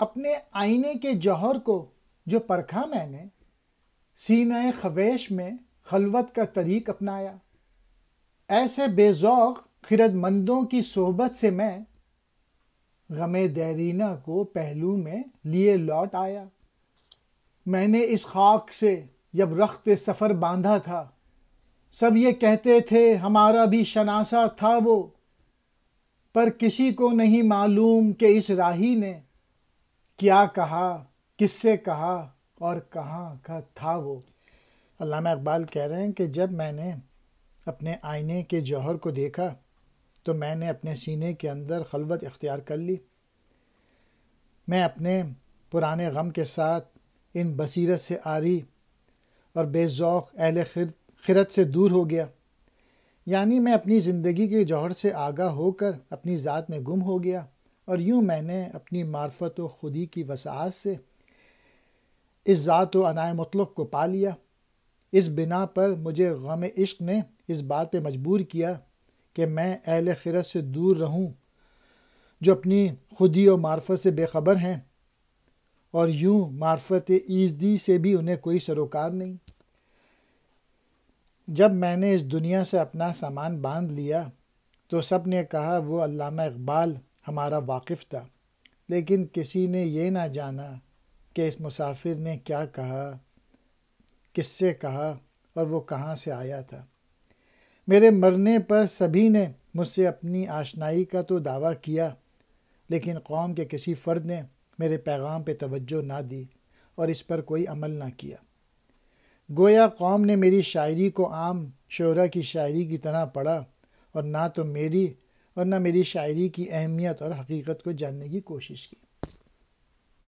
अपने आईने के जौहर को जो परखा मैंने सीना खवेश में खलवत का तरीक अपनाया ऐसे बेजौक खिरदमंदों की सोहबत से मैं गम देरीना को पहलू में लिए लौट आया मैंने इस खाक से जब रख्त सफ़र बांधा था सब ये कहते थे हमारा भी शनासा था वो पर किसी को नहीं मालूम कि इस राही ने क्या कहा किससे कहा और कहाँ का था वो अलामा इकबाल कह रहे हैं कि जब मैंने अपने आईने के जौहर को देखा तो मैंने अपने सीने के अंदर खलबत इख्तियार कर ली मैं अपने पुराने गम के साथ इन बसीरत से आरी और बेजौक अहल खिरत से दूर हो गया यानी मैं अपनी ज़िंदगी के जौहर से आगा होकर अपनी ज़ात में गुम हो गया और यूँ मैंने अपनी मार्फत व खुदी की वसात से इस ज़ात व अनाय मतलब को पा लिया इस बिना पर मुझे गम इश्क ने इस बात पे मजबूर किया कि मैं अहल खरत से दूर रहूं जो अपनी खुदी और मार्फत से बेखबर हैं और यूं मार्फत ईजदी से भी उन्हें कोई सरोकार नहीं जब मैंने इस दुनिया से अपना सामान बांध लिया तो सब ने कहा वो अलामा इकबाल हमारा वाकिफ था लेकिन किसी ने यह ना जाना कि इस मुसाफिर ने क्या कहा किससे कहा और वो कहाँ से आया था मेरे मरने पर सभी ने मुझसे अपनी आशनाई का तो दावा किया लेकिन कौम के किसी फ़र्द ने मेरे पैगाम पे तवज्जो ना दी और इस पर कोई अमल ना किया गोया कौम ने मेरी शायरी को आम शोरा की शायरी की तरह पढ़ा और ना तो मेरी वरना मेरी शायरी की अहमियत और हकीकत को जानने की कोशिश की